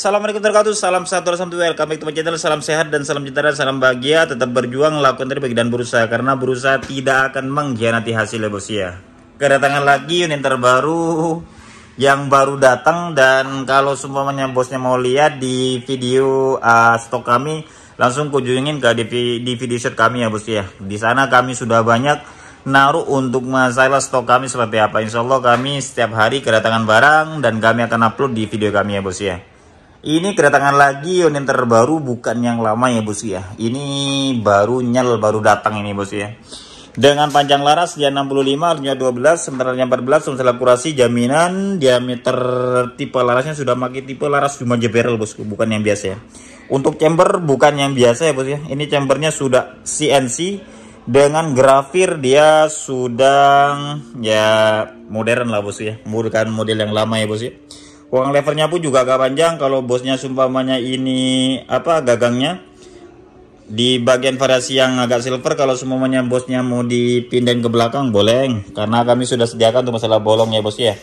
Assalamualaikum warahmatullahi wabarakatuh. Salam sehat, salam welcome back to my channel. Salam sehat dan salam cinta dan salam bahagia. Tetap berjuang, lakukan terbaik dan berusaha karena berusaha tidak akan mengkhianati hasil bos ya. Kedatangan lagi unit terbaru yang baru datang dan kalau semuanya bosnya mau lihat di video uh, stok kami langsung kunjungin ke di, di video kami ya bos ya. Di sana kami sudah banyak naruh untuk masalah stok kami seperti apa. Insya Allah kami setiap hari kedatangan barang dan kami akan upload di video kami ya bos ya. Ini kedatangan lagi unit terbaru bukan yang lama ya bos ya. Ini baru nyel baru datang ini bos ya. Dengan panjang laras dia 65, harganya 12, sementaranya 14, sumber akurasi, jaminan diameter tipe larasnya sudah pakai tipe laras cuma jeberel bosku, bukan yang biasa ya. Untuk chamber bukan yang biasa ya bos ya. Ini chambernya sudah CNC dengan grafir dia sudah ya modern lah bos ya, bukan model yang lama ya bos ya. Uang levernya pun juga agak panjang kalau bosnya sumpamanya ini apa gagangnya di bagian variasi yang agak silver kalau semuanya bosnya mau dipindahin ke belakang boleh karena kami sudah sediakan untuk masalah bolong ya bos ya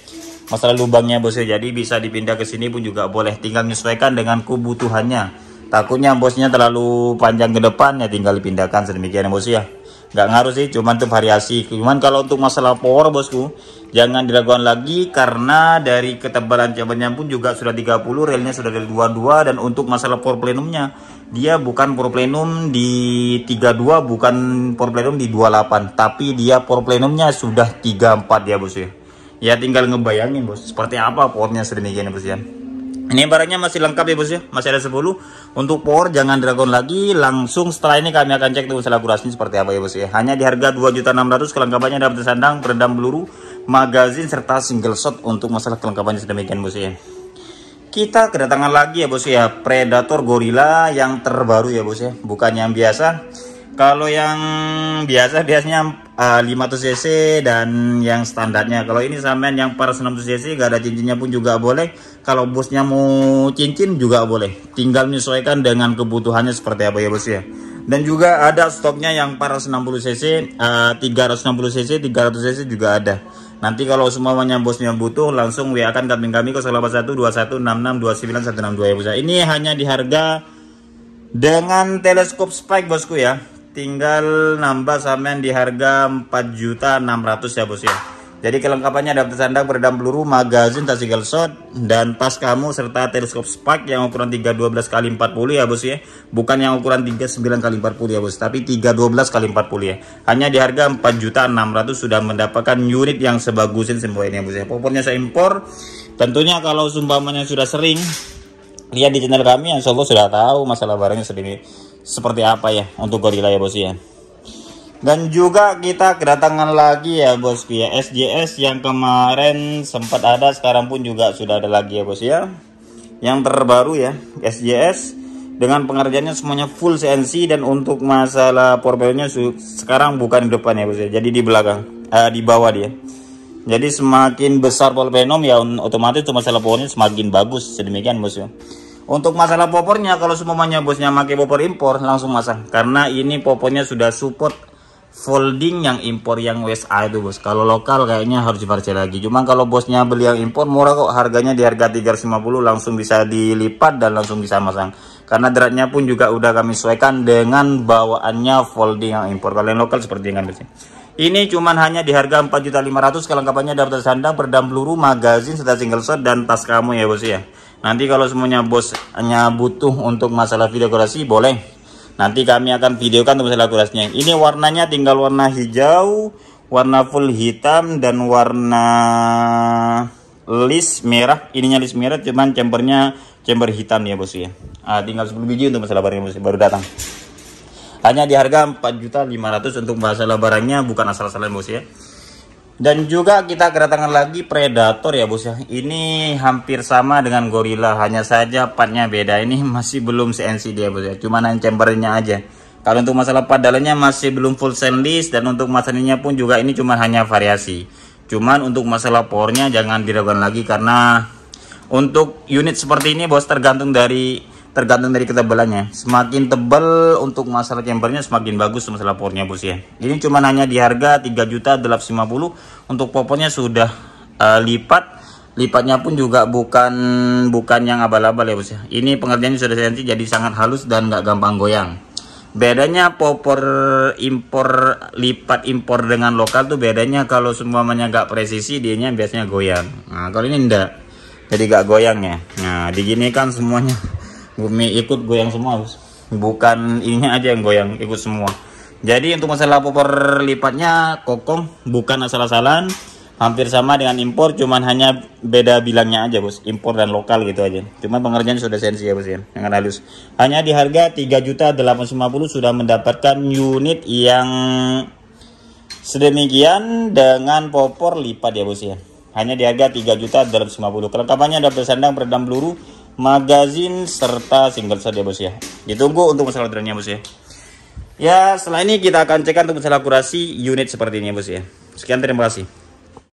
masalah lubangnya bos ya jadi bisa dipindah ke sini pun juga boleh tinggal menyesuaikan dengan kebutuhannya takutnya bosnya terlalu panjang ke depan ya tinggal dipindahkan sedemikian ya bos ya nggak ngaruh sih cuman tuh variasi cuman kalau untuk masalah power bosku jangan diragukan lagi karena dari ketebalan cabangnya pun juga sudah 30 relnya sudah dari 22 dan untuk masalah power plenumnya dia bukan power plenum di 32 bukan power plenum di 28 tapi dia power plenumnya sudah 34 ya bos ya ya tinggal ngebayangin bos seperti apa powernya sedemikian ya bos ya ini barangnya masih lengkap ya bos ya, masih ada 10. Untuk power jangan dragon lagi, langsung setelah ini kami akan cek tuh usaha seperti apa ya bos ya. Hanya di harga 2.600 kelengkapannya dapat sandang, peredam peluru, magazin serta single shot untuk masalah kelengkapannya sedemikian bos ya. Kita kedatangan lagi ya bos ya, Predator Gorilla yang terbaru ya bos ya, bukan yang biasa. Kalau yang biasa biasanya 500 eh, cc dan yang standarnya kalau ini sampean yang para 600 cc gak ada cincinnya pun juga boleh kalau bosnya mau cincin juga boleh tinggal menyesuaikan dengan kebutuhannya seperti apa ya bos ya dan juga ada stoknya yang para 60 cc eh, uh, 360 cc 300 cc juga ada nanti kalau semuanya bosnya butuh langsung WA kan kami kami ke 0812166291662 ya bos ya ini hanya di harga dengan teleskop spike bosku ya tinggal nambah sampean di harga 4 juta 600 ya bos ya jadi kelengkapannya ada sandang peredam peluru magazin tas single shot dan pas kamu serta teleskop spark yang ukuran 312 kali 40 ya bos ya bukan yang ukuran 39 kali 40 ya bos tapi 312 kali 40 ya hanya di harga 4 juta 600 sudah mendapatkan unit yang sebagusin semua ini ya bos ya popornya saya impor tentunya kalau sumbamannya sudah sering lihat di channel kami yang solo sudah tahu masalah barangnya sendiri seperti apa ya untuk gorila ya Bos ya dan juga kita kedatangan lagi ya Bos ya SJS yang kemarin sempat ada sekarang pun juga sudah ada lagi ya bos ya yang terbaru ya SJS dengan pengerjaannya semuanya full CNC dan untuk masalah porbelnya sekarang bukan di depan ya bos ya jadi di belakang eh, di bawah dia jadi semakin besar polpenom ya otomatis itu masalah pohonnya semakin bagus sedemikian bos ya untuk masalah popornya, kalau semuanya bosnya pakai popor impor, langsung masang. Karena ini popornya sudah support folding yang impor yang WSA itu bos. Kalau lokal kayaknya harus dipercaya lagi. Cuman kalau bosnya beli yang impor murah kok harganya di harga 350 langsung bisa dilipat dan langsung bisa masang. Karena dratnya pun juga udah kami sesuaikan dengan bawaannya folding yang impor. Kalau yang lokal seperti yang kami sih. Ini cuman hanya di harga 4.500 kelengkapannya daftar sandang, perdam peluru, magazin, serta single shot dan tas kamu ya bos ya. Nanti kalau semuanya bosnya butuh untuk masalah video kurasi boleh. Nanti kami akan videokan untuk masalah kurasinya. Ini warnanya tinggal warna hijau, warna full hitam dan warna list merah. Ininya list merah cuman chambernya chamber hitam ya bos ya. Ah, tinggal 10 biji untuk masalah barang bos ya. baru datang. Hanya di harga 4.500 untuk bahasa barangnya bukan asal-asalan bos ya. Dan juga kita kedatangan lagi Predator ya bos ya. Ini hampir sama dengan Gorilla, hanya saja partnya beda. Ini masih belum CNC dia bos ya, cuman chambernya aja. Kalau untuk masalah part masih belum full list dan untuk masalahnya pun juga ini cuma hanya variasi. Cuman untuk masalah powernya jangan diragukan lagi karena untuk unit seperti ini bos tergantung dari tergantung dari ketebalannya semakin tebal untuk masalah chambernya semakin bagus masalah powernya bos ya ini cuma hanya di harga 3 juta 850 untuk popornya sudah uh, lipat lipatnya pun juga bukan bukan yang abal-abal ya bos ya ini pengerjaannya sudah nanti jadi sangat halus dan nggak gampang goyang bedanya popor impor lipat impor dengan lokal tuh bedanya kalau semuanya nggak presisi dianya biasanya goyang nah kalau ini enggak jadi gak goyang ya nah di kan semuanya Bumi ikut goyang semua, bos bukan ininya aja yang goyang, ikut semua. Jadi untuk masalah popor lipatnya kokong bukan asal-asalan, hampir sama dengan impor, cuman hanya beda bilangnya aja bos, impor dan lokal gitu aja. Cuman pengerjaan sudah sensi ya bos ya, dengan halus. Hanya di harga juta 3.850 sudah mendapatkan unit yang sedemikian dengan popor lipat ya bos ya. Hanya di harga juta 3.850. Kelengkapannya ada bersandang peredam peluru, magazin serta single saja ya, bos ya ditunggu untuk masalah orderannya bos ya ya setelah ini kita akan cek untuk masalah kurasi unit seperti ini ya bos ya sekian terima kasih